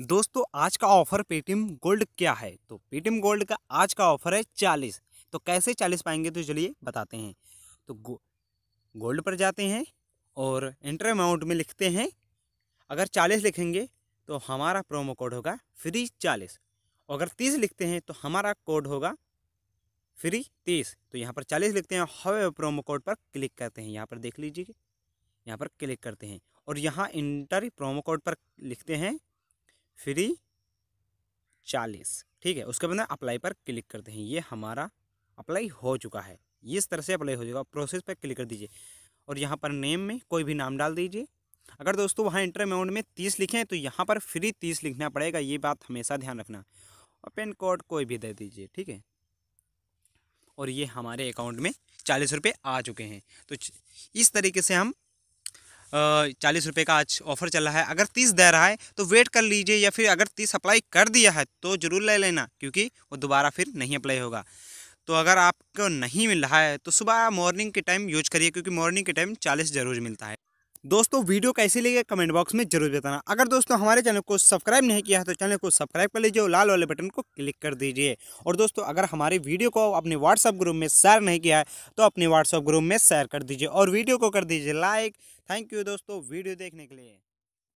दोस्तों आज का ऑफर पेटीएम गोल्ड क्या है तो पेटीएम गोल्ड का आज का ऑफर है चालीस तो कैसे चालीस पाएंगे तो चलिए बताते हैं तो गो, गोल्ड पर जाते हैं और इंटर अमाउंट में लिखते हैं अगर चालीस लिखेंगे तो हमारा प्रोमो कोड होगा फ्री चालीस अगर तीस लिखते हैं तो हमारा कोड होगा फ्री तीस तो यहाँ पर चालीस लिखते हैं हवे प्रोमो कोड पर क्लिक करते हैं यहाँ पर देख लीजिए यहाँ पर क्लिक करते हैं और यहाँ इंटर प्रोमो कोड पर लिखते हैं फ्री चालीस ठीक है उसके बाद ना अप्लाई पर क्लिक करते हैं ये हमारा अप्लाई हो चुका है इस तरह से अप्लाई हो जाएगा प्रोसेस पर क्लिक कर दीजिए और यहाँ पर नेम में कोई भी नाम डाल दीजिए अगर दोस्तों वहाँ इंटर अमाउंट में तीस लिखें तो यहाँ पर फ्री तीस लिखना पड़ेगा ये बात हमेशा ध्यान रखना और पेन कोड कोई भी दे दीजिए ठीक है और ये हमारे अकाउंट में चालीस रुपये आ चुके हैं तो इस तरीके से हम चालीस रुपये का आज ऑफर चल रहा है अगर तीस दे रहा है तो वेट कर लीजिए या फिर अगर तीस अप्लाई कर दिया है तो ज़रूर ले लेना क्योंकि वो दोबारा फिर नहीं अप्लाई होगा तो अगर आपको नहीं मिल रहा है तो सुबह मॉर्निंग के टाइम यूज करिए क्योंकि मॉर्निंग के टाइम चालीस ज़रूर मिलता है दोस्तों वीडियो कैसे लेगा कमेंट बॉक्स में जरूर बताना अगर दोस्तों हमारे चैनल को सब्सक्राइब नहीं किया है तो चैनल को सब्सक्राइब कर लीजिए और लाल वाले बटन को क्लिक कर दीजिए और दोस्तों अगर हमारे वीडियो को अपने व्हाट्सअप ग्रुप में शेयर नहीं किया है तो अपने व्हाट्सअप ग्रुप में शेयर कर दीजिए और वीडियो को कर दीजिए लाइक थैंक यू दोस्तों वीडियो देखने के लिए